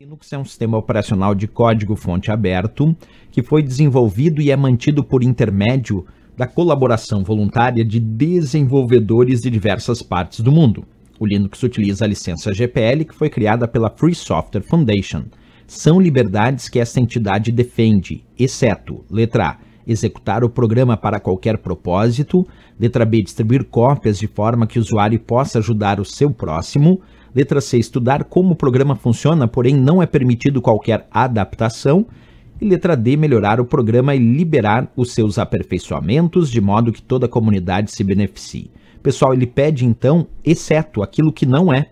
Linux é um sistema operacional de código-fonte aberto que foi desenvolvido e é mantido por intermédio da colaboração voluntária de desenvolvedores de diversas partes do mundo. O Linux utiliza a licença GPL, que foi criada pela Free Software Foundation. São liberdades que esta entidade defende, exceto, letra A, executar o programa para qualquer propósito, letra B, distribuir cópias de forma que o usuário possa ajudar o seu próximo, Letra C, estudar como o programa funciona, porém não é permitido qualquer adaptação. E letra D, melhorar o programa e liberar os seus aperfeiçoamentos de modo que toda a comunidade se beneficie. Pessoal, ele pede então, exceto aquilo que não é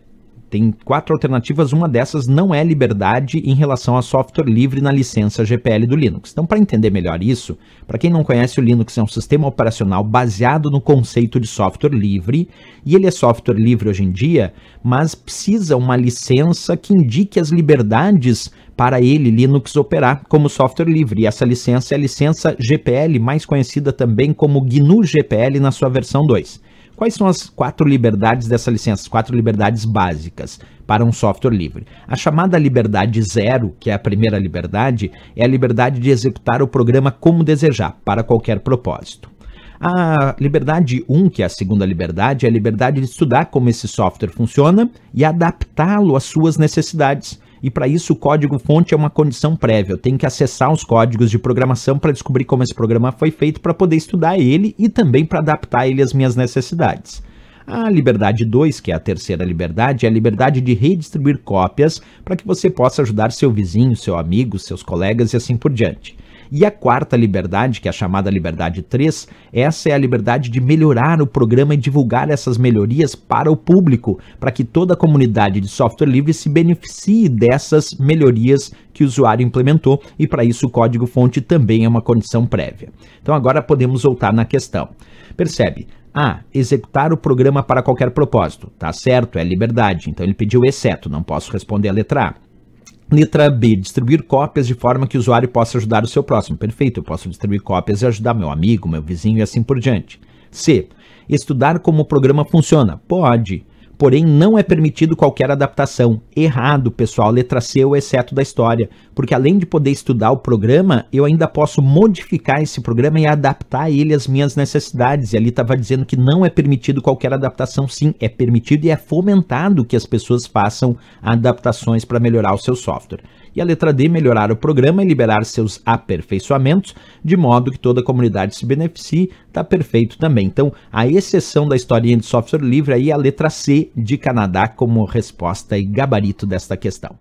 tem quatro alternativas, uma dessas não é liberdade em relação a software livre na licença GPL do Linux. Então, para entender melhor isso, para quem não conhece, o Linux é um sistema operacional baseado no conceito de software livre, e ele é software livre hoje em dia, mas precisa uma licença que indique as liberdades para ele, Linux, operar como software livre. E essa licença é a licença GPL, mais conhecida também como GNU GPL na sua versão 2. Quais são as quatro liberdades dessa licença, as quatro liberdades básicas para um software livre? A chamada liberdade zero, que é a primeira liberdade, é a liberdade de executar o programa como desejar, para qualquer propósito. A liberdade 1, um, que é a segunda liberdade, é a liberdade de estudar como esse software funciona e adaptá-lo às suas necessidades. E para isso, o código-fonte é uma condição prévia. Eu tenho que acessar os códigos de programação para descobrir como esse programa foi feito, para poder estudar ele e também para adaptar ele às minhas necessidades. A liberdade 2, que é a terceira liberdade, é a liberdade de redistribuir cópias para que você possa ajudar seu vizinho, seu amigo, seus colegas e assim por diante. E a quarta liberdade, que é a chamada liberdade 3, essa é a liberdade de melhorar o programa e divulgar essas melhorias para o público, para que toda a comunidade de software livre se beneficie dessas melhorias que o usuário implementou e para isso o código-fonte também é uma condição prévia. Então agora podemos voltar na questão. Percebe? Ah, executar o programa para qualquer propósito. Tá certo, é liberdade. Então ele pediu exceto, não posso responder a letra A. Letra B, distribuir cópias de forma que o usuário possa ajudar o seu próximo. Perfeito, eu posso distribuir cópias e ajudar meu amigo, meu vizinho e assim por diante. C, estudar como o programa funciona. Pode porém não é permitido qualquer adaptação. Errado, pessoal, letra C é o exceto da história, porque além de poder estudar o programa, eu ainda posso modificar esse programa e adaptar ele às minhas necessidades. E ali estava dizendo que não é permitido qualquer adaptação, sim, é permitido e é fomentado que as pessoas façam adaptações para melhorar o seu software e a letra D, melhorar o programa e liberar seus aperfeiçoamentos, de modo que toda a comunidade se beneficie, está perfeito também. Então, a exceção da historinha de software livre aí é a letra C de Canadá como resposta e gabarito desta questão.